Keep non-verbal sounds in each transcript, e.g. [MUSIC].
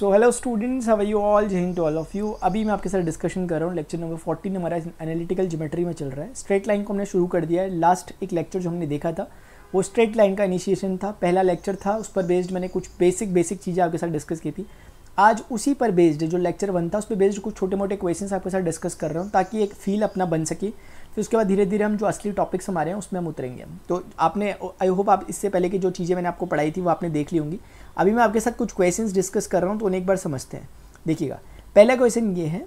So hello students how you all जय to all of you अभी मैं आपके साथ डिस्कशन कर रहा हूँ लेक्चर नंबर फोर्टीन हमारा एनालिटिकल जोमेट्री में चल रहा है स्ट्रेट लाइन को हमने शुरू कर दिया है लास्ट एक लेक्चर जो हमने देखा था वो स्ट्रेट लाइन का इनिशिएशन था पहला लेक्चर था उस पर बेस्ड मैंने कुछ बेसिक बेसिक चीज़ें आपके साथ डिस्कस की थी आज उसी पर बेस्ड जो लेक्चर वन था उस पर बेस्ड कुछ छोटे मोटे क्वेश्चन आपके साथ डिस्कस कर रहा हूँ ताकि एक फील अपना बन सके फिर उसके बाद धीरे धीरे हम जो असली टॉपिक्स हमारे हैं उसमें हम उतरेंगे तो आपने आई होप आप इससे पहले की जो चीज़ें मैंने आपको पढ़ाई थी वो आपने देख ली होंगी अभी मैं आपके साथ कुछ क्वेश्चन डिस्कस कर रहा हूँ तो उन्हें एक बार समझते हैं देखिएगा पहला क्वेश्चन ये है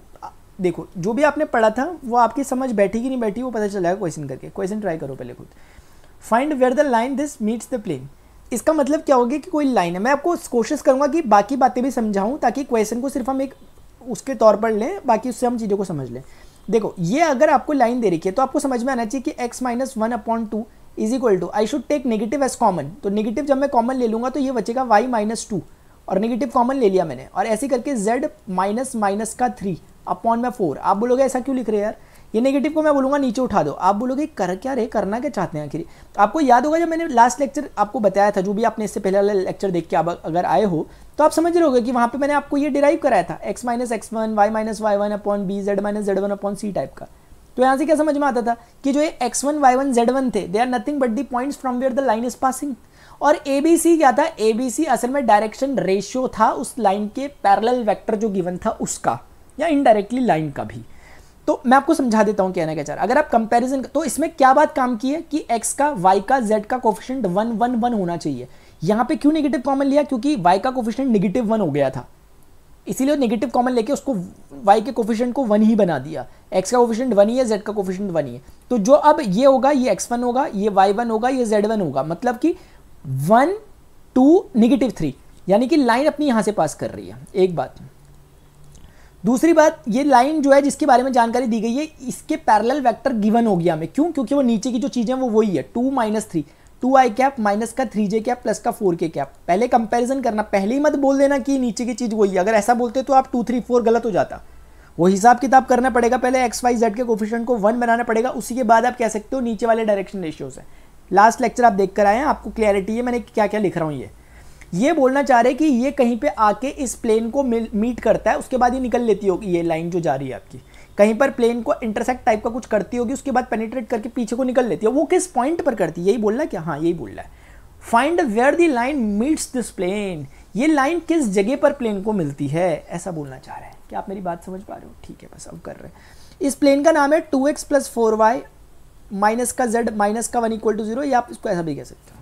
देखो जो भी आपने पढ़ा था वो आपकी समझ बैठी कि नहीं बैठी वो पता चला क्वेश्चन करके क्वेश्चन ट्राई करो पहले खुद find where the line this meets the plane इसका मतलब क्या होगा कि कोई लाइन है मैं आपको कोशिश करूंगा कि बाकी बातें भी समझाऊं ताकि क्वेश्चन को सिर्फ हम एक उसके तौर पर लें बाकी उससे हम चीज़ों को समझ लें देखो ये अगर आपको लाइन दे रखी है तो आपको समझ में आना चाहिए कि x minus one upon two is equal to I should take negative as common तो नेगेटिव जब मैं कॉमन ले लूंगा तो ये बचेगा वाई माइनस टू और नेगेटिव कॉमन ले लिया मैंने और ऐसे करके जेड माइनस माइनस का थ्री अपॉन में फोर आप बोलोगे ऐसा क्यों लिख रहे हैं यार ये नेगेटिव को मैं बोलूंगा नीचे उठा दो आप बोलोगे कर क्या रहे करना क्या चाहते हैं आखिर तो आपको याद होगा जब मैंने लास्ट लेक्चर आपको बताया था जो भी आपने इससे पहले वाला लेक्चर देख के अगर आए हो तो आप समझ रहे हो कि वहां पे मैंने आपको ये डिराइव कराया था x minus x one y minus y one upon b z minus z one upon c type का तो यहाँ से क्या समझ में आता था कि जो x one y one z one थे they are nothing but the point from where the line is passing और ए बी सी क्या था ए बी सी असल में डायरेक्शन रेशियो था उस लाइन के पैरल वैक्टर जो गिवन था उसका या इनडायरेक्टली लाइन का भी तो मैं आपको समझा देता हूँ कहना क्या चार अगर आप कंपैरिजन तो इसमें क्या बात काम की है कि एक्स का वाई का जेड का कोफिशेंट वन वन वन होना चाहिए यहां पे क्यों नेगेटिव कॉमन लिया क्योंकि वाई का कोफिशियंट नेगेटिव वन हो गया था इसीलिए नेगेटिव कॉमन लेके उसको वाई के कोफिशियंट को वन ही बना दिया एक्स का कोफिशियंट वन ही है जेड का कोफिशियंट वन ही है तो जो अब ये होगा ये एक्स वन होगा ये वाई वन होगा ये जेड वन होगा मतलब कि वन टू निगेटिव थ्री यानी कि लाइन अपनी यहां से पास कर रही है एक बात दूसरी बात ये लाइन जो है जिसके बारे में जानकारी दी गई है इसके पैरेलल वेक्टर गिवन हो गया हमें क्यों क्योंकि वो नीचे की जो चीज़ें वो वही है two minus three two i cap minus का थ्री जे कैप प्लस का फोर के कैप पहले कंपैरिजन करना पहले ही मत बोल देना कि नीचे की चीज़ वही है अगर ऐसा बोलते तो आप टू थ्री फोर गलत हो जाता वो हिसाब किताब करना पड़ेगा पहले एक्स वाई जेड के कोफिशेंट को वन बनाना पड़ेगा उसी के बाद आप कह सकते हो नीचे वाले डायरेक्शन रेशियोज है लास्ट लेक्चर आप देख कर आए हैं आपको क्लैरिटी है मैंने क्या क्या लिख रहा हूँ ये ये बोलना चाह रहे कि ये कहीं पे आके इस प्लेन को मीट करता है उसके बाद ये निकल लेती होगी ये लाइन जो जा रही है आपकी कहीं पर प्लेन को इंटरसेक्ट टाइप का कुछ करती होगी उसके बाद पेनिट्रेट करके पीछे को निकल लेती है वो किस पॉइंट पर करती है यही बोल रहा है क्या हाँ यही बोल रहा है find where the line meets this plane ये लाइन किस जगह पर प्लेन को मिलती है ऐसा बोलना चाह रहा है क्या आप मेरी बात समझ पा रहे हो ठीक है बस अब कर रहे हैं इस प्लेन का नाम है two x plus four y minus का जेड माइनस का वन इक्वल टू जीरो आप इसको ऐसा भी कह सकते हो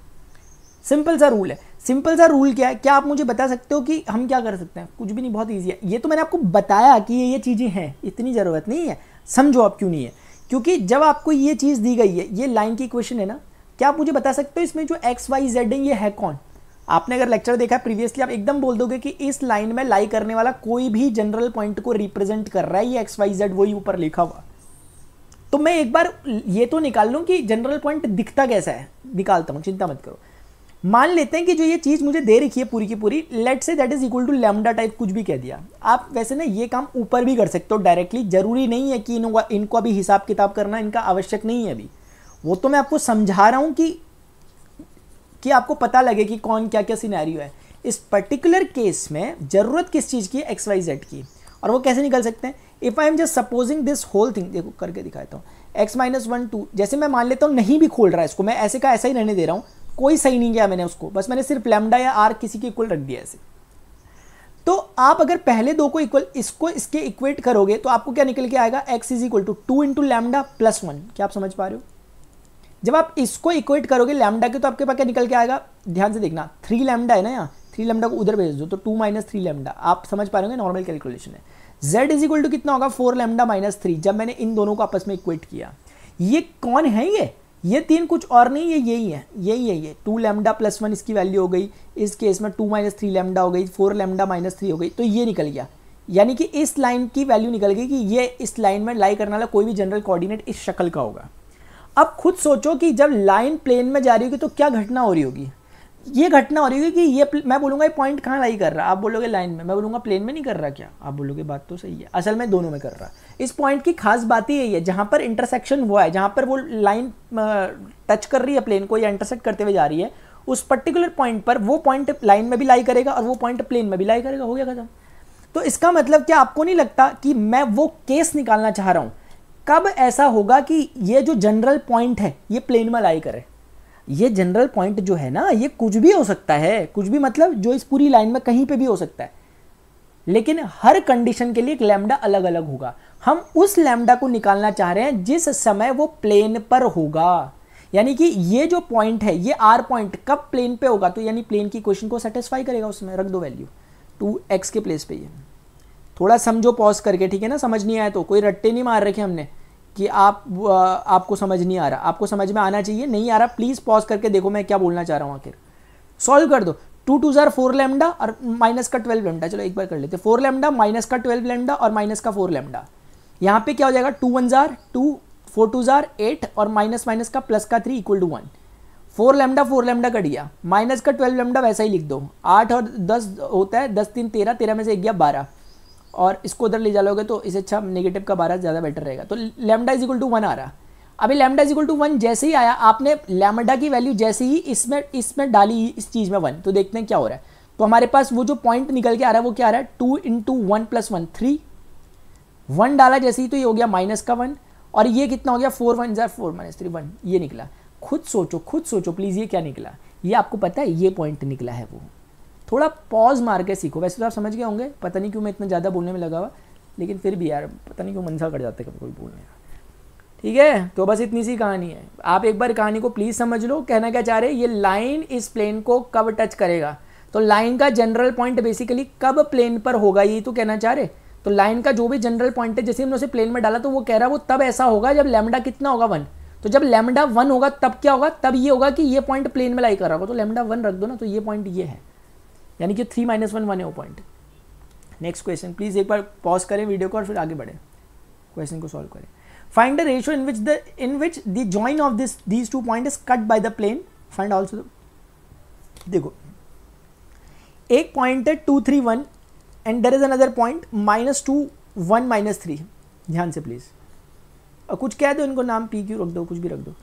सिंपल सा रूल है सिंपल सा रूल क्या है क्या आप मुझे बता सकते हो कि हम क्या कर सकते हैं कुछ भी नहीं बहुत ईजी है ये तो मैंने आपको बताया कि ये ये चीज़ें हैं इतनी ज़रूरत नहीं है समझो आप क्यों नहीं है क्योंकि जब आपको ये चीज़ दी गई है ये लाइन की क्वेश्चन है ना क्या आप मुझे बता सकते हो इसमें जो एक्स वाई जेड है ये है कौन आपने अगर लेक्चर देखा है प्रीवियसली आप एकदम बोल दोगे कि इस लाइन में लाई करने वाला कोई भी जनरल पॉइंट को रिप्रेजेंट कर रहा है ये एक्स वाई जेड वही ऊपर लिखा हुआ तो मैं एक बार ये तो निकाल लूँ कि जनरल पॉइंट दिखता कैसा है निकालता हूँ चिंता मत करो मान लेते हैं कि जो ये चीज़ मुझे दे रखी है पूरी की पूरी let say that is equal to lambda type कुछ भी कह दिया आप वैसे ना ये काम ऊपर भी कर सकते हो डायरेक्टली जरूरी नहीं है कि इनको इनको अभी हिसाब किताब करना इनका आवश्यक नहीं है अभी वो तो मैं आपको समझा रहा हूँ कि कि आपको पता लगे कि कौन क्या क्या सिनेरियो है इस पर्टिकुलर केस में ज़रूरत किस चीज़ की एक्स वाई जेड की और वो कैसे निकल सकते हैं if I am just supposing this whole thing देखो करके दिखाता हूँ एक्स माइनस वन टू जैसे मैं मान लेता हूँ नहीं भी खोल रहा है इसको मैं ऐसे का ऐसा ही रहने दे रहा हूँ कोई सही नहीं किया मैंने उसको बस मैंने सिर्फ लेमडा या आर किसी के इक्वल रख दिया ऐसे तो आप अगर पहले दो को इक्वल इसको इसके इक्वेट करोगे तो आपको क्या निकल के आएगा x is equal to two into lambda plus one क्या आप समझ पा रहे हो जब आप इसको इक्वेट करोगे लैमडा के तो आपके पास क्या निकल के आएगा ध्यान से देखना थ्री लैमडा है ना यहाँ थ्री लैमडा को उधर भेज दो तो टू माइनस थ्री लैमडा आप समझ पा रहे होंगे नॉर्मल कैलकुलेशन है जेड इज इक्वल टू कितना होगा फोर लैमडा माइनस थ्री जब मैंने इन दोनों को आपस में इक्वेट किया ये कौन है ये ये तीन कुछ और नहीं ये यही है यही है ये टू लेमडा प्लस वन इसकी वैल्यू हो गई इस केस में टू माइनस थ्री लेमडा हो गई फोर लेमडा माइनस थ्री हो गई तो ये निकल गया यानी कि इस लाइन की वैल्यू निकल गई कि ये इस लाइन में लाई करने वाला कोई भी जनरल कोऑर्डिनेट इस शक्ल का होगा अब खुद सोचो कि जब लाइन प्लेन में जा रही होगी तो क्या घटना हो रही होगी ये घटना हो रही है कि ये मैं बोलूंगा ये पॉइंट कहाँ लाई कर रहा आप बोलोगे लाइन में मैं बोलूँगा प्लेन में नहीं कर रहा क्या आप बोलोगे बात तो सही है असल में दोनों में कर रहा इस पॉइंट की खास बात ही यही है जहां पर इंटरसेक्शन हुआ है जहां पर वो लाइन टच कर रही है प्लेन को या इंटरसेक्ट करते हुए जा रही है उस पर्टिकुलर पॉइंट पर वो पॉइंट लाइन में भी लाई करेगा और वो पॉइंट प्लेन में भी लाई करेगा हो गया खत्म तो इसका मतलब क्या आपको नहीं लगता कि मैं वो केस निकालना चाह रहा हूँ कब ऐसा होगा कि ये जो जनरल पॉइंट है ये प्लेन में लाई करे ये जनरल पॉइंट जो है ना ये कुछ भी हो सकता है कुछ भी मतलब जो इस पूरी लाइन में कहीं पे भी हो सकता है लेकिन हर कंडीशन के लिए एक लैम्डा अलग अलग होगा हम उस लैम्डा को निकालना चाह रहे हैं जिस समय वो प्लेन पर होगा यानी कि ये जो पॉइंट है ये आर पॉइंट कब प्लेन पे होगा तो यानी प्लेन की क्वेश्चन को सेटिस्फाई करेगा उसमें रख दो वैल्यू टू एक्स के प्लेस पे ये थोड़ा समझो पॉज करके ठीक है ना समझ नहीं आया तो कोई रट्टे नहीं मार रखे हमने कि आप आपको समझ नहीं आ रहा आपको समझ में आना चाहिए नहीं आ रहा प्लीज़ पॉज करके देखो मैं क्या बोलना चाह रहा हूँ आखिर सॉल्व कर दो टू टू ज़ार फोर लेमडा और माइनस का ट्वेल्व लेमडा चलो एक बार कर लेते फोर लेमडा माइनस का ट्वेल्व लेमडा और माइनस का फोर लेमडा यहाँ पे क्या हो जाएगा टू वन ज़ार टू फोर टू ज़ार एट और माइनस माइनस का प्लस का three equal to one four lambda four lambda cut गया माइनस का ट्वेल्व लेमडा वैसा ही लिख दो आठ और दस होता है दस तीन तेरह तेरह में से एक गया बारह और इसको उधर ले जाओगे तो इससे अच्छा नेगेटिव का बारह ज़्यादा बेटर रहेगा तो lambda is equal to one आ रहा अभी lambda is equal to one जैसे ही आया आपने लेमडा की वैल्यू जैसे ही इसमें इसमें डाली इस चीज़ में वन तो देखते हैं क्या हो रहा है तो हमारे पास वो जो पॉइंट निकल के आ रहा है वो क्या आ रहा है two into one plus one three one डाला जैसे ही तो ये हो गया माइनस का वन और ये कितना हो गया फोर वन जार फोर माइनस थ्री वन ये निकला खुद सोचो खुद सोचो प्लीज़ ये क्या निकला ये आपको पता है ये पॉइंट निकला है वो थोड़ा पॉज मार के सीखो वैसे तो आप समझ गए होंगे पता नहीं क्यों मैं इतना ज़्यादा बोलने में लगा हुआ लेकिन फिर भी यार पता नहीं क्यों मनसा कर जाता है कभी कोई बोलने का ठीक है तो बस इतनी सी कहानी है आप एक बार कहानी को प्लीज़ समझ लो कहना क्या चाह रहे हैं ये लाइन इस प्लेन को कब टच करेगा तो लाइन का जनरल पॉइंट बेसिकली कब प्लेन पर होगा ये तो कहना चाह रहे तो लाइन का जो भी जनरल पॉइंट है जैसे हमने उसे प्लेन में डाला तो वो कह रहा है वो तब ऐसा होगा जब लेमडा कितना होगा वन तो जब लेमडा वन होगा तब क्या होगा तब ये होगा कि ये पॉइंट प्लेन में लाई कर रहा होगा तो लेमडा वन रख दो ना तो ये पॉइंट ये है यानी कि थ्री माइनस वन वन है वो पॉइंट नेक्स्ट क्वेश्चन प्लीज़ एक बार पॉज करें वीडियो को और फिर आगे बढ़े क्वेश्चन को सॉल्व करें find the ratio in which the in which the join of this these two point is cut by the plane find also देखो एक पॉइंट है two three one and there is another point minus two one minus three ध्यान से please और कुछ कह दो इनको नाम पी क्यू रख दो कुछ भी रख दो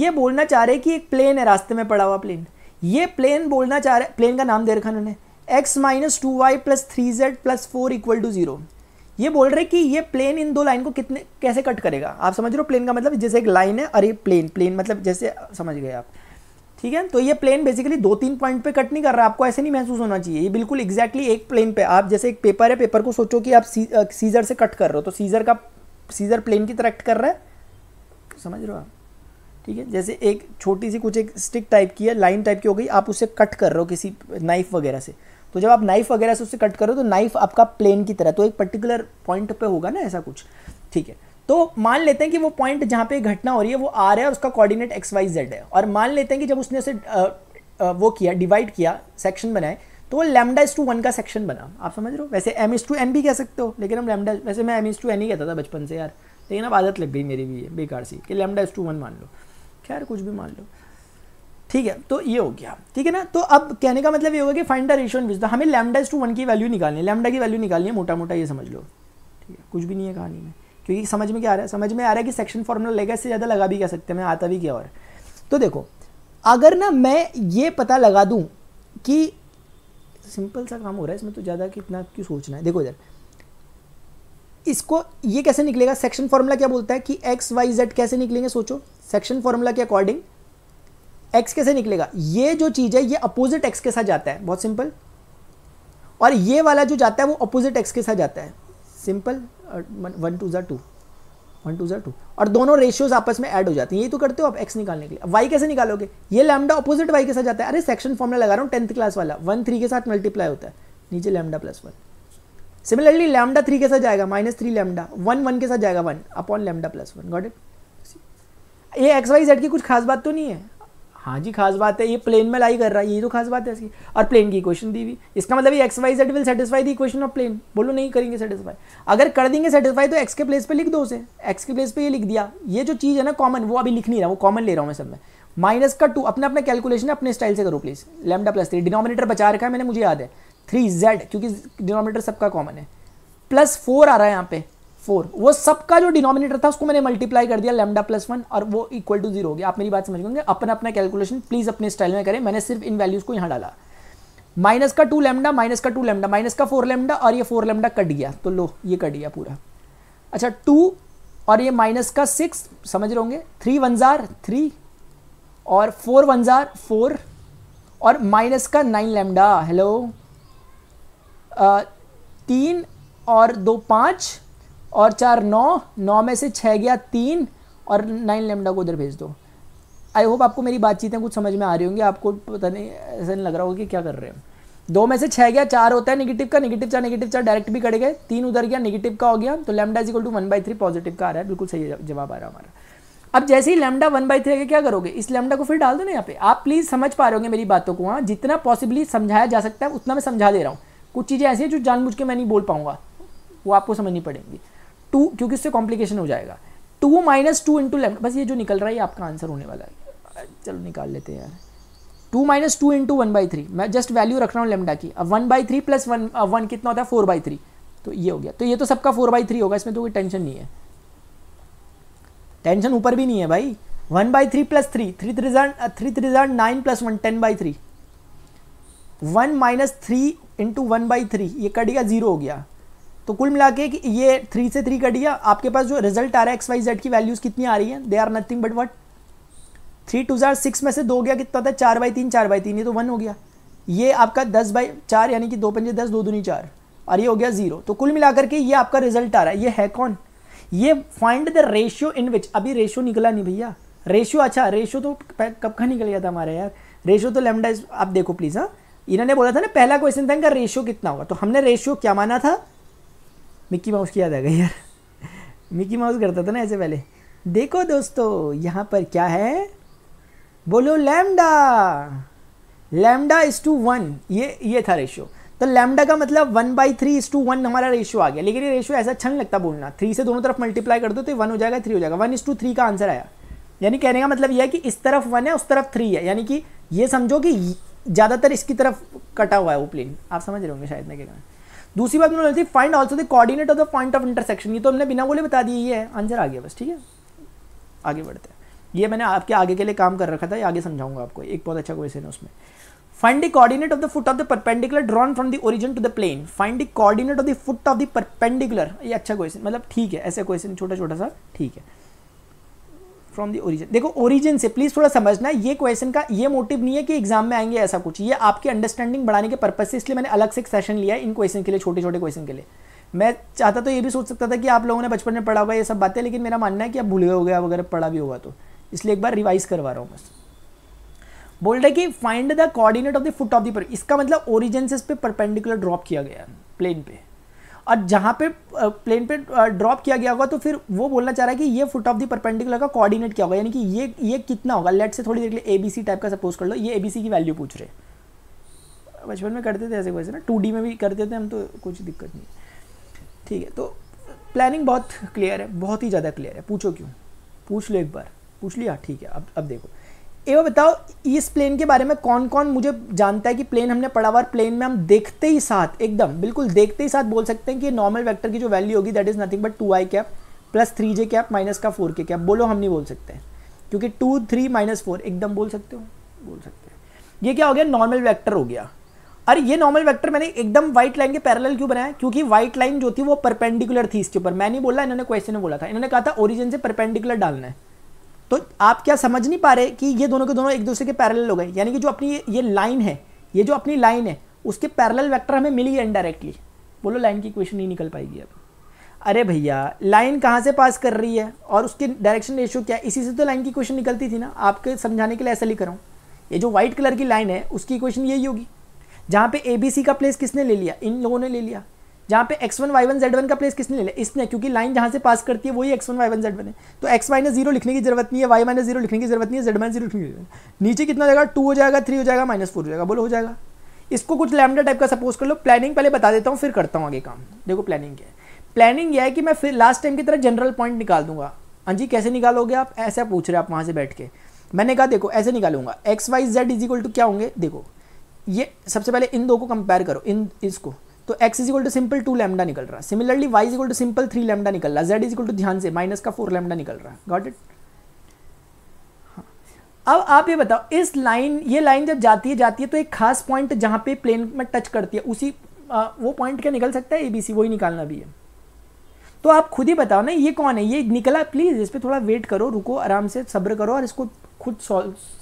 ये बोलना चाह रहे कि एक प्लेन है रास्ते में पड़ा हुआ प्लेन ये प्लेन बोलना चाह रहे प्लेन का नाम दे रखा उन्होंने x minus two y plus three z plus four equal to zero ये बोल रहे कि ये प्लेन इन दो लाइन को कितने कैसे कट करेगा आप समझ रहे हो प्लेन का मतलब जैसे एक लाइन है अरे प्लेन प्लेन मतलब जैसे समझ गए आप ठीक है तो ये प्लेन बेसिकली दो तीन पॉइंट पे कट नहीं कर रहा आपको ऐसे नहीं महसूस होना चाहिए ये बिल्कुल एग्जैक्टली exactly एक प्लेन पे आप जैसे एक पेपर है पेपर को सोचो कि आप सी, सीजर से कट कर रहे हो तो सीजर का सीजर प्लेन की तरह कट कर रहा है समझ रहे हो आप ठीक है जैसे एक छोटी सी कुछ एक स्टिक टाइप की है लाइन टाइप की हो गई आप उसे कट कर रहे हो किसी नाइफ वगैरह से तो जब आप नाइफ वगैरह से उससे कट करो तो नाइफ आपका प्लेन की तरह तो एक पर्टिकुलर पॉइंट पे होगा ना ऐसा कुछ ठीक है तो मान लेते हैं कि वो पॉइंट जहाँ पे घटना हो रही है वो आ रहा है उसका कोऑर्डिनेट एक्स वाई जेड है और मान लेते हैं कि जब उसने उसे वो किया डिवाइड किया सेक्शन बनाए तो वो लेमडा इज टू वन का सेक्शन बना आप समझ रहे हो वैसे एम इज टू एन भी कह सकते हो लेकिन हम लेमडा वैसे मैं एम इज टू एन ही कहता था बचपन से यार लेकिन अब आदत लग गई मेरी भी ये बेकार सी कि लेमडा इज टू वन मान लो खैर कुछ भी मान लो ठीक है तो ये हो गया ठीक है ना तो अब कहने का मतलब ये होगा कि find the ratio which the हमें लेमडा टू वन की वैल्यू निकालनी है लैमडा की वैल्यू निकालनी है मोटा मोटा ये समझ लो ठीक है कुछ भी नहीं है कहानी में क्योंकि समझ में क्या आ रहा है समझ में आ रहा है कि सेक्शन फॉर्मूला लेगा इससे ज़्यादा लगा भी कह सकते हैं मैं आता भी क्या और तो देखो अगर ना मैं ये पता लगा दूँ कि सिंपल सा काम हो रहा है इसमें तो ज़्यादा कितना क्यों सोचना है देखो इधर इसको ये कैसे निकलेगा सेक्शन फॉर्मूला क्या बोलता है कि एक्स वाई जेड कैसे निकलेंगे सोचो सेक्शन फॉर्मूला के अकॉर्डिंग एक्स कैसे निकलेगा ये जो चीज़ है ये अपोजिट एक्स के साथ जाता है बहुत सिंपल और ये वाला जो जाता है वो अपोजिट एक्स के साथ जाता है सिंपल वन टू जर टू वन टू ज़ा टू और दोनों रेशियोज आपस में ऐड हो जाते हैं ये तो करते हो आप एक्स निकालने के लिए वाई कैसे निकालोगे ये लैमडा अपोजिट वाई के साथ जाता है अरे सेक्शन फॉर्मूला लगा रहा हूँ टेंथ क्लास वाला वन थ्री के साथ मल्टीप्लाई होता है नीचे lambda plus one similarly lambda three के साथ जाएगा minus three lambda one one के साथ जाएगा one upon lambda plus one got it ये एक्स वाई जेड की कुछ खास बात तो नहीं है हाँ जी खास बात है ये प्लेन में लाई कर रहा है ये तो खास बात है इसकी और प्लेन की इक्वेशन दी हुई इसका मतलब ये x y z will satisfy the equation of plane बोलो नहीं करेंगे सेटिस्फाई अगर कर देंगे सेटिस्फाई तो एक्स के प्लेस पे लिख दो उसे एक्स के प्लेस पे ये लिख दिया ये जो चीज़ है ना कॉमन वो अभी लिख नहीं रहा वो कॉमन ले रहा हूँ मैं सब में माइनस का टू अपने अपने कैलकुलेशन अपने स्टाइल से करो please lambda plus three denominator बचा रखा है मैंने मुझे याद है थ्री जेड क्योंकि डिनोमिनेटर सबका कॉमन है प्लस फोर आ रहा है यहाँ पे फोर वो सबका जो डिनोमिनेटर था उसको मैंने मल्टीप्लाई कर दिया लेमडा प्लस वन और वो इक्वल टू जीरो हो गया आप मेरी बात समझ गए अपना अपना कैलकुलेशन प्लीज अपने स्टाइल में करें मैंने सिर्फ इन वैल्यूज को यहाँ डाला माइनस का टू लेमडा माइनस का टू लेमडा माइनस का फोर लेमडा और ये फोर लेमडा कट गया तो लो ये कट गया पूरा अच्छा टू और ये माइनस का सिक्स समझ रहे होंगे थ्री वन जार थ्री और फोर वन जार फोर और माइनस का नाइन लेमडा हेलो तीन और दो पाँच और चार नौ नौ में से छः गया तीन और नाइन लेमडा को उधर भेज दो आई होप आपको मेरी बातचीतें कुछ समझ में आ रही होंगी आपको पता नहीं ऐसा नहीं लग रहा होगा कि क्या कर रहे हैं दो में से छः गया चार होता है निगेटिव का निगेटिव चार निगेटिव चार डायरेक्ट भी कट गए तीन उधर गया निगेटिव का हो गया तो lambda is equal to one by three positive का आ रहा है बिल्कुल सही जवाब आ रहा है हमारा अब जैसे ही लेमडा वन बाई थ्री आगे क्या करोगे इस लेमडा को फिर डाल दो ना यहाँ पे आप प्लीज़ समझ पा रहे होंगे मेरी बातों को हाँ जितना पॉसिबली समझाया जा सकता है उतना मैं समझा दे रहा हूँ कुछ चीज़ें ऐसी हैं जो जानबूझ के मैं नहीं बोल पाऊंगा वो आपको समझनी पड़ेंगी टू क्योंकि उससे कॉम्प्लिकेशन हो जाएगा two minus two into lambda बस ये जो निकल रहा है ये आपका आंसर होने वाला है चलो निकाल लेते हैं यार two minus two into one by three मैं जस्ट वैल्यू रख रहा हूँ लेमडा की अब one by three plus one one कितना होता है फोर बाई थ्री तो ये हो गया तो ये तो सबका फोर बाई थ्री होगा इसमें तो कोई टेंशन नहीं है टेंशन ऊपर भी नहीं है भाई one by three plus three three three three three जन nine plus one ten by three one minus three into one by three ये कट गया जीरो हो गया तो कुल मिला के ये थ्री से थ्री कट गया आपके पास जो रिजल्ट आ रहा है एक्स वाई जेड की वैल्यूज़ कितनी आ रही है they are nothing but what three two जार सिक्स में से दो गया कितना था चार बाई तीन चार बाई तीन ये तो वन हो गया ये आपका दस बाई चार यानी कि दो पंजे दस दो दूनी चार और ये हो गया जीरो तो कुल मिलाकर के ये आपका रिजल्ट आ रहा है ये है कौन ये find the ratio in which अभी रेशियो निकला नहीं भैया रेशियो अच्छा रेशियो तो कब का निकल गया था हमारे यार रेशियो तो लेमडाइज आप देखो प्लीज़ हाँ इन्होंने बोला था ना पहला क्वेश्चन था इनका रेशियो कितना होगा तो हमने रेशियो क्या माना था मिक्की माउस की याद आ गई यार मिक्की माउस करता था ना ऐसे पहले देखो दोस्तों यहाँ पर क्या है बोलो lambda lambda is to one ये ये था रेशो तो लैमडा का मतलब one by three is to one हमारा रेशियो आ गया लेकिन ये रेशियो ऐसा छंग लगता बोलना थ्री से दोनों तरफ मल्टीप्लाई कर दो तो वन हो जाएगा थ्री हो जाएगा वन इज टू थ्री का आंसर आया यानी कहने का मतलब यह है कि इस तरफ वन है उस तरफ थ्री है यानी कि ये समझो कि ज़्यादातर इसकी तरफ कटा हुआ है वो प्लेन आप समझ रहे होंगे शायद मैं कहना दूसरी बात उन्होंने find also the coordinate of the point of intersection ये तो हमने बिना बोले बता दिए ये है आंसर आ गया बस ठीक है आगे बढ़ते हैं ये मैंने आपके आगे के लिए काम कर रखा था ये आगे समझाऊंगा आपको एक बहुत अच्छा क्वेश्चन है उसमें find the coordinate of the foot of the perpendicular drawn from the origin to the plane find the coordinate of the foot of the perpendicular ये अच्छा क्वेश्चन मतलब ठीक है ऐसे क्वेश्चन छोटा छोटा सा ठीक है फ्रॉम दी ओरिजिन देखो ओरिजिन से प्लीज थोड़ा समझना ये क्वेश्चन का ये मोटिव नहीं है कि एग्जाम में आएंगे ऐसा कुछ ये आपकी अंडरस्टैंडिंग बढ़ाने के पर्पज से इसलिए मैंने अलग से एक सेशन लिया है इन क्वेश्चन के लिए छोटे छोटे क्वेश्चन के लिए मैं चाहता तो ये भी सोच सकता था कि आप लोगों ने बचपन में पढ़ा होगा ये सब बातें लेकिन मेरा मानना है कि आप भूल गए हो गया वगैरह पढ़ा भी होगा तो इसलिए एक बार रिवाइज करवा रहा हूँ बस बोल रहा है कि find the coordinate of the foot of the इसका मतलब ओरिजिन से इस पर परपेंडिकुलर ड्रॉप किया गया प्लेन पे और जहाँ पे प्लेन पे ड्रॉप किया गया होगा तो फिर वो बोलना चाह रहा है कि ये फुट ऑफ द परपेंडिकुलर का कोऑर्डिनेट क्या होगा यानी कि ये ये कितना होगा लेट से थोड़ी देर के लिए ए बी सी टाइप का सपोज कर लो ये ए बी सी की वैल्यू पूछ रहे बचपन में करते थे ऐसे वैसे ना टू डी में भी करते थे हम तो कुछ दिक्कत नहीं ठीक है तो प्लानिंग बहुत क्लियर है बहुत ही ज़्यादा क्लियर है पूछो क्यों पूछ लो एक बार पूछ लिया ठीक है अब अब देखो एवं बताओ इस प्लेन के बारे में कौन कौन मुझे जानता है कि प्लेन हमने पढ़ा हुआ प्लेन में हम देखते ही साथ एकदम बिल्कुल देखते ही साथ बोल सकते हैं कि नॉर्मल वेक्टर की जो वैल्यू होगी that is nothing but two i cap plus three j cap minus का फोर के कैप बोलो हम नहीं बोल सकते क्योंकि टू थ्री माइनस फोर एकदम बोल सकते हो बोल सकते हैं ये क्या हो गया नॉर्मल वैक्टर हो गया अरे ये नॉर्मल वैक्टर मैंने एकदम व्हाइट लाइन के पैरल क्यों बनाया क्योंकि व्हाइट लाइन जो थी वो परपेंडिकुलर थी इसके ऊपर मैं नहीं बोला इन्होंने क्वेश्चन में बोला था इन्होंने कहा था ओरिजिन से परपेंडिकुलर डालना है तो आप क्या समझ नहीं पा रहे कि ये दोनों के दोनों एक दूसरे के पैरेलल हो गए यानी कि जो अपनी ये लाइन है ये जो अपनी लाइन है उसके पैरेलल वेक्टर हमें मिली है इनडायरेक्टली बोलो लाइन की इक्वेशन नहीं निकल पाएगी अब अरे भैया लाइन कहाँ से पास कर रही है और उसके डायरेक्शन रेशियो क्या है इसी से तो लाइन की क्वेश्चन निकलती थी ना आपके समझाने के लिए ऐसा लिख रहा हूँ ये जो व्हाइट कलर की लाइन है उसकी क्वेश्चन यही होगी जहाँ पे ए बी सी का प्लेस किसने ले लिया इन लोगों ने ले लिया जहाँ पे x one y one z one का प्लेस किसने ले लिया इसने क्योंकि लाइन जहाँ से पास करती है वही x one y one z one है तो एक्स माइनस जीरो लिखने की जरूरत नहीं है वाई माइनस जीरो लिखने की जरूरत नहीं है जेड माइनस जीरो लिखने की नीचे कितना जाएगा टू हो जाएगा थ्री हो जाएगा माइनस फोर हो जाएगा बोलो हो जाएगा इसको कुछ लैमडा टाइप का सपोज कर लो प्लानिंग पहले बता देता हूँ फिर करता हूँ आगे काम देखो प्लानिंग क्या है प्लानिंग यह है कि मैं फिर लास्ट टाइम की तरह जनरल पॉइंट निकाल दूंगा हाँ जी कैसे निकालोगे आप ऐसा पूछ रहे आप वहाँ से बैठ के मैंने कहा देखो ऐसे निकालूंगा x y z is equal to क्या होंगे देखो ये सबसे पहले इन दो को कंपेयर करो इन इसको तो x is equal to simple two lambda निकल रहा है similarly y is equal to simple three lambda निकल रहा है z इज इक्वल टू ध्यान से माइनस का फोर लैमडा निकल रहा है गॉट इट हाँ। अब आप ये बताओ इस लाइन ये लाइन जब जाती है जाती है तो एक खास पॉइंट जहाँ पे प्लेन में टच करती है उसी आ, वो पॉइंट क्या निकल सकता है एबीसी वही निकालना भी है तो आप खुद ही बताओ ना ये कौन है ये निकला प्लीज़ इस पर थोड़ा वेट करो रुको आराम से सब्र करो और इसको खुद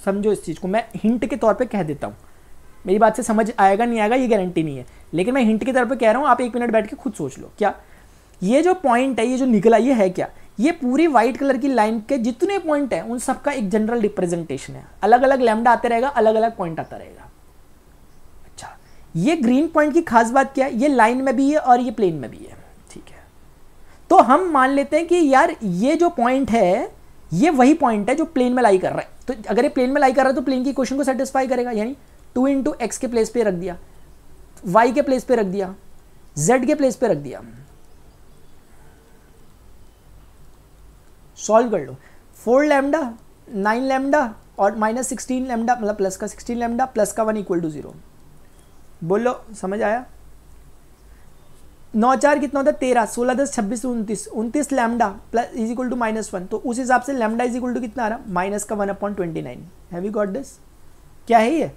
समझो इस चीज़ को मैं हिंट के तौर पर कह देता हूँ मेरी बात से समझ आएगा नहीं आएगा ये गारंटी नहीं है लेकिन मैं हिंट की तरफ कह रहा हूँ आप एक मिनट बैठ के खुद सोच लो क्या ये जो पॉइंट है ये जो निकला ये है क्या ये पूरी व्हाइट कलर की लाइन के जितने पॉइंट हैं उन सबका एक जनरल रिप्रेजेंटेशन है अलग अलग लैमडा आते रहेगा अलग अलग पॉइंट आता रहेगा अच्छा ये ग्रीन पॉइंट की खास बात क्या है ये लाइन में भी है और ये प्लेन में भी है ठीक है तो हम मान लेते हैं कि यार ये जो पॉइंट है ये वही पॉइंट है जो प्लेन में लाई कर रहा है तो अगर ये प्लेन में लाई कर रहा है तो प्लेन की क्वेश्चन को सेटिस्फाई करेगा यानी टू इंटू एक्स के प्लेस पे रख दिया वाई के प्लेस पे रख दिया जेड के प्लेस पे रख दिया सॉल्व कर लो फोर लेमडा नाइन लेमडा और माइनस सिक्सटीन लेमडा मतलब प्लस का सिक्सटीन लेमडा प्लस का वन इक्वल टू ज़ीरो बोलो समझ आया नौ चार कितना होता है तेरह सोलह दस छब्बीस उनतीस उनतीस lambda plus is equal to minus one तो उस हिसाब से लैमडा इज इक्वल टू कितना आ रहा माइनस का one upon twenty nine have you got this क्या है ये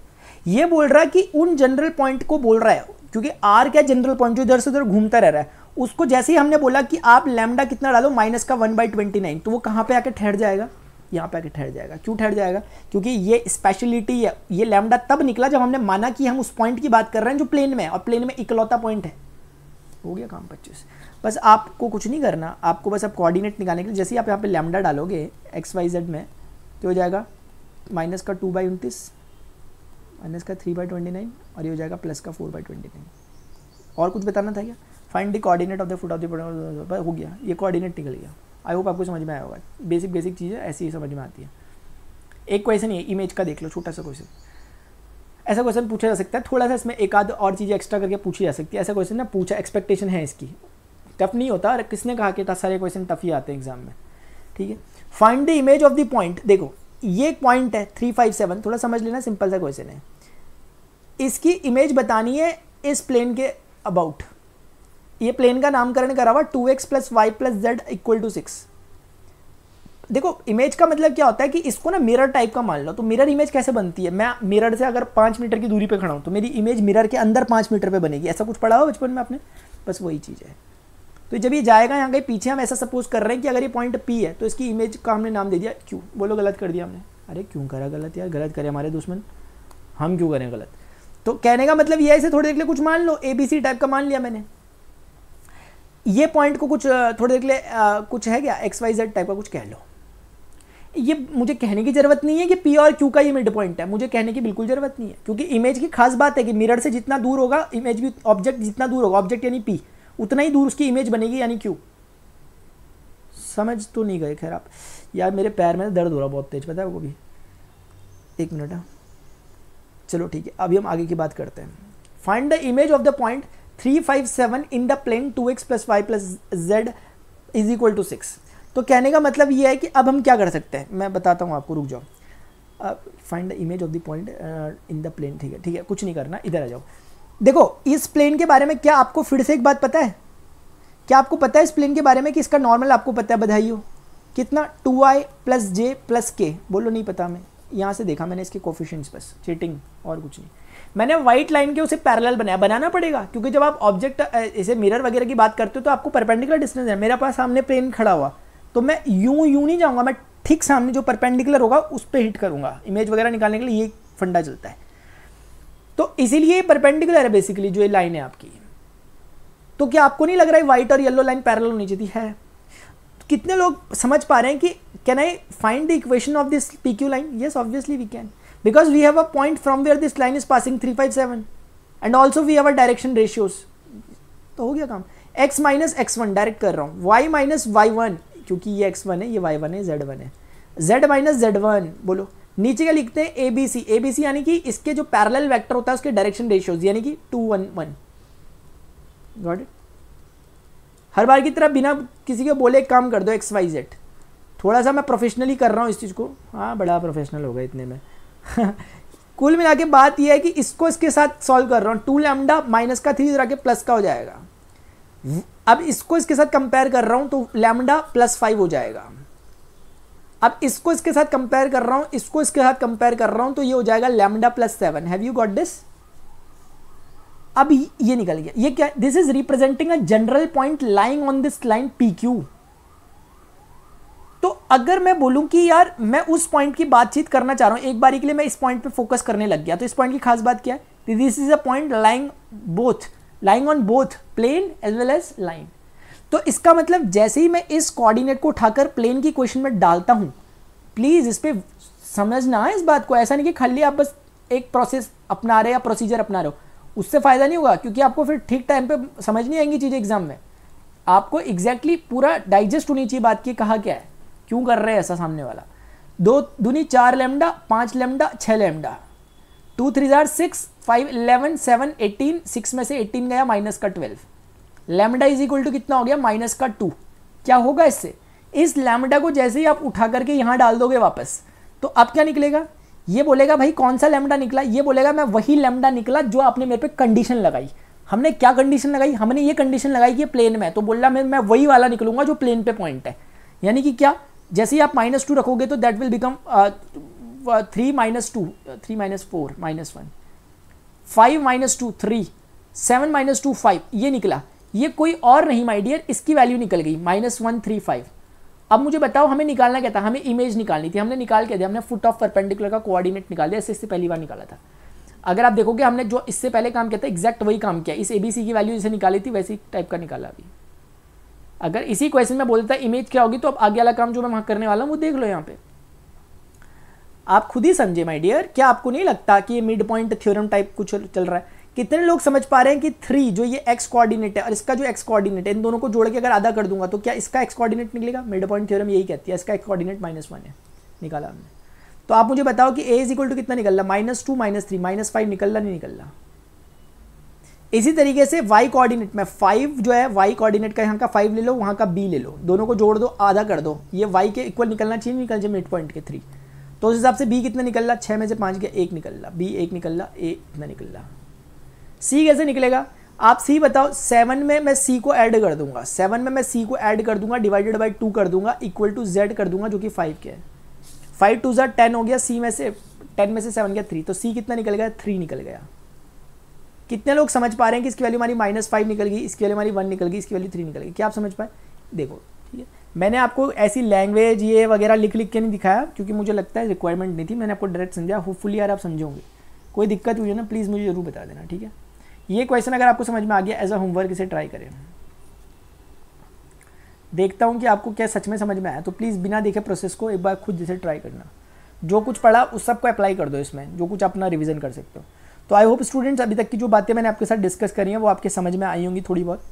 ये बोल रहा है कि उन जनरल पॉइंट को बोल रहा है क्योंकि आर क्या जनरल पॉइंट जो इधर से उधर घूमता रह रहा है उसको जैसे ही हमने बोला कि आप लेमडा कितना डालो माइनस का वन बाई ट्वेंटी नाइन तो वो कहाँ पे आके ठहर जाएगा यहाँ पे आके ठहर जाएगा क्यों ठहर जाएगा क्योंकि ये स्पेशलिटी है ये लेमडा तब निकला जब हमने माना कि हम उस पॉइंट की बात कर रहे हैं जो प्लेन में है और प्लेन में इकलौता पॉइंट है हो गया काम पच्चीस बस आपको कुछ नहीं करना आपको बस आप कोऑर्डिनेट निकालने के लिए जैसे ही आप यहाँ पे लेमडा डालोगे एक्स वाई जेड में तो हो जाएगा माइनस का टू बाई उनतीस माइनस का थ्री बाई ट्वेंटी नाइन और ये हो जाएगा प्लस का फोर बाई ट्वेंटी नाइन और कुछ बताना था क्या find the coordinate of the foot of the हो गया ये कोऑर्डिनेट निकल गया आई होप आपको समझ में आया होगा बेसिक बेसिक चीज़ें ऐसी ही समझ में आती है एक क्वेश्चन ये इमेज का देख लो छोटा सा क्वेश्चन ऐसा क्वेश्चन पूछा जा सकता है थोड़ा सा इसमें एक आध और चीज़ें एक्स्ट्रा करके पूछी जा सकती है ऐसा क्वेश्चन ना पूछा एक्सपेक्टेशन है इसकी टफ नहीं होता और किसने कहा कि सारे क्वेश्चन टफ ही आते हैं एग्जाम में ठीक है find the image of the point देखो ये एक पॉइंट है थ्री फाइव सेवन थोड़ा समझ लेना सिंपल सा क्वेश्चन है इसकी इमेज बतानी है इस प्लेन के अबाउट ये प्लेन का नामकरण करा हुआ two x plus y plus z equal to six देखो इमेज का मतलब क्या होता है कि इसको ना मिरर टाइप का मान लो तो मिरर इमेज कैसे बनती है मैं मिरर से अगर पाँच मीटर की दूरी पर खड़ा हूँ तो मेरी इमेज मिरर के अंदर पाँच मीटर पर बनेगी ऐसा कुछ पढ़ा हो बचपन में आपने बस वही चीज़ है तो जब ये जाएगा यहाँ कहीं पीछे हम ऐसा सपोज कर रहे हैं कि अगर ये पॉइंट पी है तो इसकी इमेज का हमने नाम दे दिया क्यों बोलो गलत कर दिया हमने अरे क्यों करा गलत यार गलत करे हमारे दुश्मन हम क्यों करें गलत तो कहने का मतलब ये ऐसे थोड़ी देर के लिए कुछ मान लो ए बी सी टाइप का मान लिया मैंने ये पॉइंट को कुछ थोड़ी देर के लिए कुछ है क्या एक्स वाई जेड टाइप का कुछ कह लो ये मुझे कहने की ज़रूरत नहीं है कि पी और क्यू का ये मिड पॉइंट है मुझे कहने की बिल्कुल ज़रूरत नहीं है क्योंकि इमेज की खास बात है कि मिरर से जितना दूर होगा इमेज भी ऑब्जेक्ट जितना दूर होगा ऑब्जेक्ट यानी पी उतना ही दूर उसकी इमेज बनेगी यानी क्यों समझ तो नहीं गए खैर आप यार मेरे पैर में दर्द हो रहा बहुत तेज पता है वो भी एक मिनट है हाँ। चलो ठीक है अभी हम आगे की बात करते हैं find the image of the point three five seven in the plane two x plus y plus z is equal to six तो कहने का मतलब ये है कि अब हम क्या कर सकते हैं मैं बताता हूँ आपको रुक जाओ find the image of the point in the plane ठीक है ठीक है कुछ नहीं करना इधर आ जाओ देखो इस प्लेन के बारे में क्या आपको फिर से एक बात पता है क्या आपको पता है इस प्लेन के बारे में कि इसका नॉर्मल आपको पता है बधाई हो कितना two i plus j plus k बोलो नहीं पता मैं यहाँ से देखा मैंने इसके कोफिशंस बस चीटिंग और कुछ नहीं मैंने व्हाइट लाइन के उसे पैरेलल बनाया बनाना पड़ेगा क्योंकि जब आप ऑब्जेक्ट इसे मिरर वगैरह की बात करते हो तो आपको परपेंडिकुलर डिस्टेंस है मेरे पास सामने प्लेन खड़ा हुआ तो मैं यूं यूं नहीं जाऊँगा मैं ठीक सामने जो परपेंडिकुलर होगा उस पर हिट करूँगा इमेज वगैरह निकालने के लिए ये फंडा चलता है तो इसीलिए परपेंडिकुलर है बेसिकली जो ये लाइन है आपकी तो क्या आपको नहीं लग रहा है व्हाइट और येलो लाइन पैरल होनी चाहिए है कितने लोग समझ पा रहे हैं कि can I find the equation of this P Q line yes obviously we can because we have a point from where this line is passing three five seven and also we have a direction ratios तो हो गया काम x minus x one direct कर रहा हूँ Y minus y one क्योंकि ये x one है ये वाई वन है जेड वन है जेड माइनस जेड वन बोलो नीचे का लिखते हैं ए बी सी ए बी सी यानी कि इसके जो पैरेलल वेक्टर होता है उसके डायरेक्शन रेशियोज यानी कि टू वन वन गॉड हर बार की तरह बिना किसी के बोले काम कर दो एक्स वाई जेड थोड़ा सा मैं प्रोफेशनली कर रहा हूँ इस चीज़ को हाँ बड़ा प्रोफेशनल होगा इतने में [LAUGHS] कुल मिला के बात यह है कि इसको इसके साथ सॉल्व कर रहा हूँ टू लैमडा माइनस का थ्री जरा आके प्लस का हो जाएगा अब इसको इसके साथ कंपेयर कर रहा हूँ तो लैमडा प्लस फाइव हो जाएगा अब इसको इसके साथ कंपेयर कर रहा हूं इसको इसके साथ कंपेयर कर रहा हूं तो ये हो जाएगा lambda plus seven have you got this अब ये निकल गया ये क्या this is representing a general point lying on this line P Q तो अगर मैं बोलूं कि यार मैं उस पॉइंट की बातचीत करना चाह रहा हूं एक बार के लिए मैं इस पॉइंट पे फोकस करने लग गया तो इस पॉइंट की खास बात क्या है this is a point lying both lying on both plane as well as line तो इसका मतलब जैसे ही मैं इस कोऑर्डिनेट को उठाकर प्लेन की क्वेश्चन में डालता हूँ प्लीज़ इस पर समझना इस बात को ऐसा नहीं कि खाली आप बस एक प्रोसेस अपना रहे या प्रोसीजर अपना रहे हो उससे फ़ायदा नहीं होगा क्योंकि आपको फिर ठीक टाइम पर समझ नहीं आएंगी चीज़ें एग्जाम में आपको एग्जैक्टली exactly पूरा डाइजेस्ट होनी चाहिए बात की कहा क्या है क्यों कर रहे हैं ऐसा सामने वाला दो दूनी चार लेमडा पाँच लेमडा छः लेमडा टू थ्री जार six five eleven seven eighteen six में से एटीन गया माइनस का twelve lambda is equal to कितना हो गया माइनस का टू क्या होगा इससे इस लेमडा को जैसे ही आप उठा करके यहाँ डाल दोगे वापस तो अब क्या निकलेगा ये बोलेगा भाई कौन सा लेमडा निकला ये बोलेगा मैं वही लेमडा निकला जो आपने मेरे पे कंडीशन लगाई हमने क्या कंडीशन लगाई हमने ये कंडीशन लगाई कि प्लेन में तो बोल रहा मैं मैं वही वाला निकलूंगा जो प्लेन पे पॉइंट है यानी कि क्या जैसे ही आप माइनस टू रखोगे तो that will become three minus two three minus four minus one five minus two three seven minus two five ये निकला ये कोई और नहीं माई डियर इसकी वैल्यू निकल गई माइनस वन थ्री फाइव अब मुझे बताओ हमें निकालना क्या था हमें इमेज निकालनी थी हमने निकाल के दिया हमने फुट ऑफ परपेंडिकुलर का कोऑर्डिनेट निकाल दिया इससे इससे पहली बार निकाला था अगर आप देखोगे हमने जो इससे पहले काम किया था एक्जैक्ट वही काम किया इस एबीसी की वैल्यू जिसे निकाली थी वैसी टाइप का निकाला अभी अगर इसी क्वेश्चन में बोलता है इमेज क्या होगी तो अब आगे वाला काम जो मैं वहाँ करने वाला हूँ वो देख लो यहाँ पे आप खुद ही समझे माय डियर क्या आपको नहीं लगता कि ये मिड पॉइंट थ्योरम टाइप कुछ चल रहा है कितने लोग समझ पा रहे हैं कि थ्री जो ये एक्स कोऑर्डिनेट है और इसका जो एक्स कोऑर्डिनेट है इन दोनों को जोड़ के अगर आधा कर दूंगा तो क्या इसका एक्स कोऑर्डिनेट निकलेगा मिड पॉइंट थ्योरम यही कहती है इसका एक्स कोऑर्डिनेट माइनस वन है निकाला हमने तो आप मुझे बताओ कि ए इज इक्वल टू कितना निकल रहा minus two minus three minus five निकल रहा नहीं निकल रहा इसी तरीके से वाई कोऑर्डिनेट में फाइव जो है वाई कोऑर्डिनेट का यहाँ का फाइव ले लो वहाँ का बी ले लो दोनों को जोड़ दो आधा कर दो ये वाई के इक्वल निकलना चाहिए निकल जाए मिड पॉइंट के थ्री तो उस हिसाब से बी कितना निकल रहा छः में से पाँच के एक निकल रहा बी एक निकल रहा ए इतना निकल रहा सी कैसे निकलेगा आप सी बताओ सेवन में मैं सी को ऐड कर दूंगा सेवन में मैं सी को ऐड कर दूंगा डिवाइडेड बाई टू कर दूंगा इक्वल टू जेड कर दूंगा जो कि फाइव के है फाइव टू जेड टेन हो गया सी में से टेन में से सेवन गया थ्री तो सी कितना निकल गया थ्री निकल गया कितने लोग समझ पा रहे हैं कि इसकी वैल्यू हमारी माइनस फाइव निकल गई इसकी वैल्यू हमारी वन निकल गई इसकी वैल्यू थ्री निकल गई क्या आप समझ पाए देखो ठीक है मैंने आपको ऐसी लैंग्वेज ये वगैरह लिख लिख के नहीं दिखाया क्योंकि मुझे लगता है रिक्वायरमेंट नहीं थी मैंने आपको डायरेक्ट समझाया होपफुली यार आप समझोगे कोई दिक्कत हुई है ना प्लीज़ मुझे ज़रूर बता देना ठीक है ये क्वेश्चन अगर आपको समझ में आ गया एज अ होमवर्क इसे ट्राई करें देखता हूँ कि आपको क्या सच में समझ में आया तो प्लीज़ बिना देखे प्रोसेस को एक बार खुद जैसे ट्राई करना जो कुछ पढ़ा उस सब को अप्लाई कर दो इसमें जो कुछ अपना रिविजन कर सकते हो तो आई होप स्टूडेंट्स अभी तक की जो बातें मैंने आपके साथ डिस्कस करी हैं वो आपके समझ में आई होंगी थोड़ी बहुत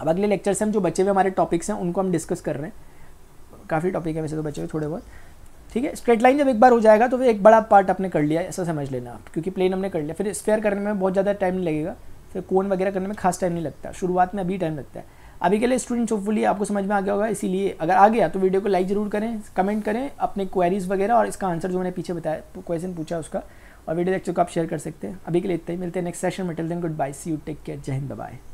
अब अगले लेक्चर से हम जो बचे हुए हमारे टॉपिक्स हैं उनको हम डिस्कस कर रहे हैं काफ़ी टॉपिक है वैसे तो बचे हुए थोड़े बहुत ठीक है स्ट्रेट लाइन जब एक बार हो जाएगा तो एक बड़ा पार्ट आपने कर लिया ऐसा समझ लेना आप क्योंकि प्लेन हमने कर लिया फिर स्क्वायर करने में बहुत ज़्यादा टाइम नहीं लगेगा फिर कोन वगैरह करने में खास टाइम नहीं लगता शुरुआत में अभी टाइम लगता है अभी के लिए स्टूडेंट्स होपफुली आपको समझ में आ गया होगा इसीलिए अगर आ गया तो वीडियो को लाइक जरूर करें कमेंट करें अपने क्वेरीज वगैरह और इसका आंसर जो मैंने पीछे बताया क्वेश्चन पूछा उसका और वीडियो लेक्चर को आप शेयर कर सकते हैं अभी के लिए इतना ही मिलते हैं नेक्स्ट सेशन में till then good bye see you take care Jai Hind bye